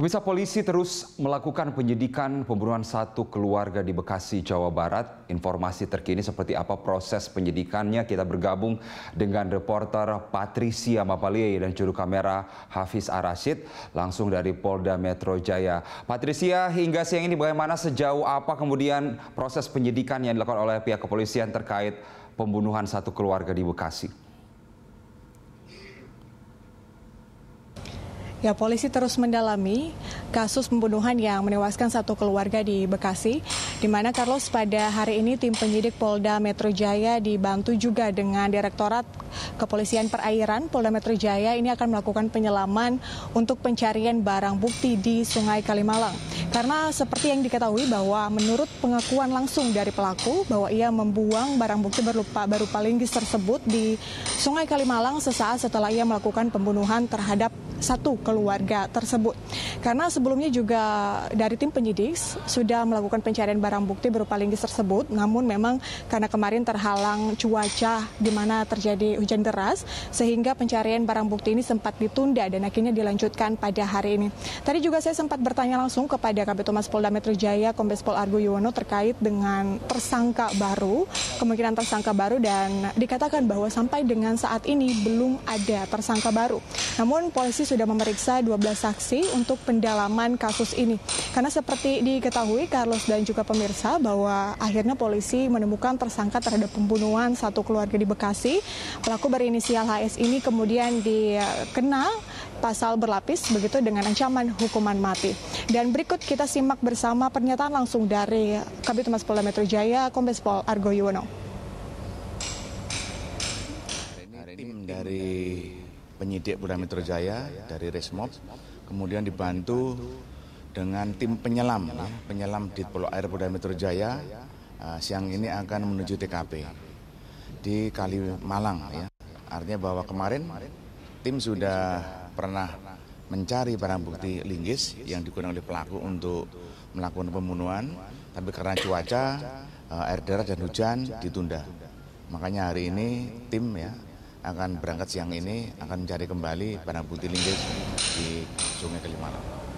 Pemirsa polisi terus melakukan penyidikan pembunuhan satu keluarga di Bekasi, Jawa Barat. Informasi terkini seperti apa proses penyidikannya kita bergabung dengan reporter Patricia Mapalie dan juru kamera Hafiz Arasid langsung dari Polda Metro Jaya. Patricia, hingga siang ini bagaimana sejauh apa kemudian proses penyidikan yang dilakukan oleh pihak kepolisian terkait pembunuhan satu keluarga di Bekasi? Ya, polisi terus mendalami kasus pembunuhan yang menewaskan satu keluarga di Bekasi, di mana Carlos pada hari ini tim penyidik Polda Metro Jaya dibantu juga dengan Direktorat Kepolisian Perairan Polda Metro Jaya ini akan melakukan penyelaman untuk pencarian barang bukti di Sungai Kalimalang. Karena seperti yang diketahui bahwa menurut pengakuan langsung dari pelaku bahwa ia membuang barang bukti berupa berupa linggis tersebut di Sungai Kalimalang sesaat setelah ia melakukan pembunuhan terhadap satu keluarga tersebut. Karena sebelumnya juga dari tim penyidik sudah melakukan pencarian barang bukti berupa linggis tersebut, namun memang karena kemarin terhalang cuaca di mana terjadi hujan deras, sehingga pencarian barang bukti ini sempat ditunda dan akhirnya dilanjutkan pada hari ini. Tadi juga saya sempat bertanya langsung kepada dari AKP Polda Metro Jaya Kombes Pol Argo Yuwono terkait dengan tersangka baru, kemungkinan tersangka baru dan dikatakan bahwa sampai dengan saat ini belum ada tersangka baru. Namun polisi sudah memeriksa 12 saksi untuk pendalaman kasus ini. Karena seperti diketahui Carlos dan juga pemirsa bahwa akhirnya polisi menemukan tersangka terhadap pembunuhan satu keluarga di Bekasi. Pelaku berinisial HS ini kemudian dikenal pasal berlapis begitu dengan ancaman hukuman mati. Dan berikut kita simak bersama pernyataan langsung dari Kabit Humas Polda Metro Jaya, Kombes Pol Argo Yuwono. Tim dari penyidik Polda Metro Jaya, dari Resmob, kemudian dibantu dengan tim penyelam, ya, penyelam di Pulau Air Polda Metro Jaya, eh, siang ini akan menuju TKP di Malang. Ya. Artinya bahwa kemarin tim sudah pernah mencari barang bukti linggis yang digunakan oleh pelaku untuk melakukan pembunuhan, tapi karena cuaca, eh, air deras dan hujan ditunda. Makanya hari ini tim ya akan berangkat siang ini akan mencari kembali barang bukti linggis di Sungai Kalimantan.